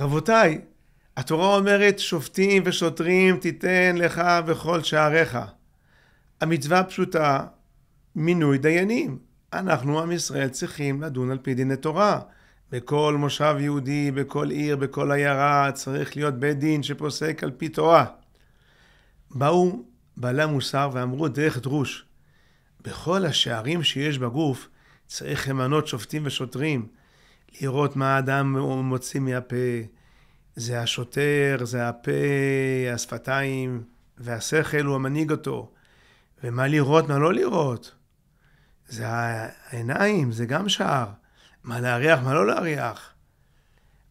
רבותיי, התורה אומרת שופטים ושוטרים תיתן לך בכל שעריך. המצווה הפשוטה, מינוי דיינים. אנחנו, עם ישראל, צריכים לדון על פי דיני תורה. בכל מושב יהודי, בכל עיר, בכל עיירה, צריך להיות בית דין שפוסק על פי תורה. באו בעלי המוסר ואמרו דרך דרוש, בכל השערים שיש בגוף צריך למנות שופטים ושוטרים, לראות מה האדם מוציא מהפה, זה השוטר, זה הפה, השפתיים, והשכל, הוא המנהיג אותו. ומה לראות, מה לא לראות. זה העיניים, זה גם שער. מה להריח, מה לא להריח.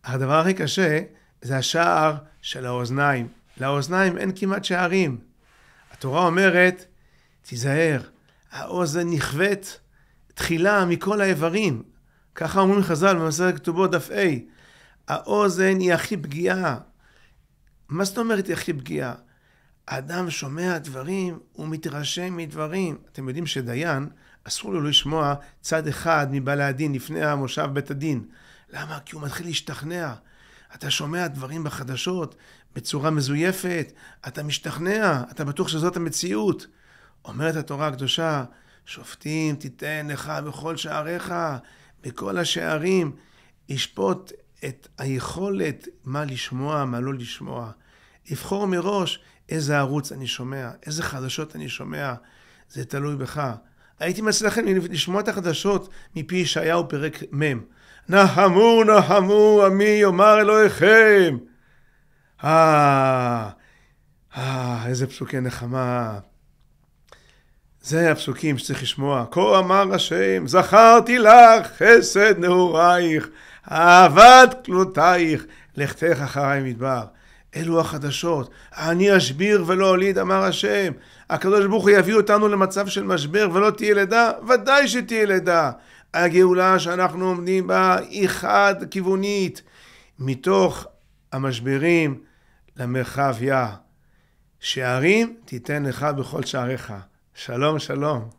הדבר הכי קשה זה השער של האוזניים. לאוזניים אין כמעט שערים. התורה אומרת, תיזהר, האוזן נכווית תחילה מכל האיברים. ככה אומרים חז"ל במסכת כתובות דף ה', האוזן היא הכי פגיעה. מה זאת אומרת היא הכי פגיעה? האדם שומע דברים, הוא מתרשם מדברים. אתם יודעים שדיין, אסור לו לשמוע צד אחד מבעלי הדין לפני המושב בית הדין. למה? כי הוא מתחיל להשתכנע. אתה שומע דברים בחדשות בצורה מזויפת, אתה משתכנע, אתה בטוח שזאת המציאות. אומרת התורה הקדושה, שופטים תיתן לך בכל שעריך, בכל השערים, ישפוט את היכולת מה לשמוע, מה לא לשמוע. לבחור מראש איזה ערוץ אני שומע, איזה חדשות אני שומע, זה תלוי בך. הייתי מציע לכם לשמוע את החדשות מפי ישעיהו פרק מ'. נחמו, נחמו, עמי יאמר אלוהיכם. אה, אה, איזה פסוקי נחמה. זה הפסוקים שצריך לשמוע. כה אמר השם, זכרתי לך חסד נעורייך, אהבת כלותייך, לכתך אחרי מדבר. אלו החדשות. אני אשביר ולא הוליד, אמר השם. הקדוש ברוך הוא יביא אותנו למצב של משבר ולא תהיה לידה? ודאי שתהיה לידה. הגאולה שאנחנו עומדים בה היא חד-כיוונית. מתוך המשברים למרחב יה. שערים תיתן לך בכל שעריך. שלום, שלום.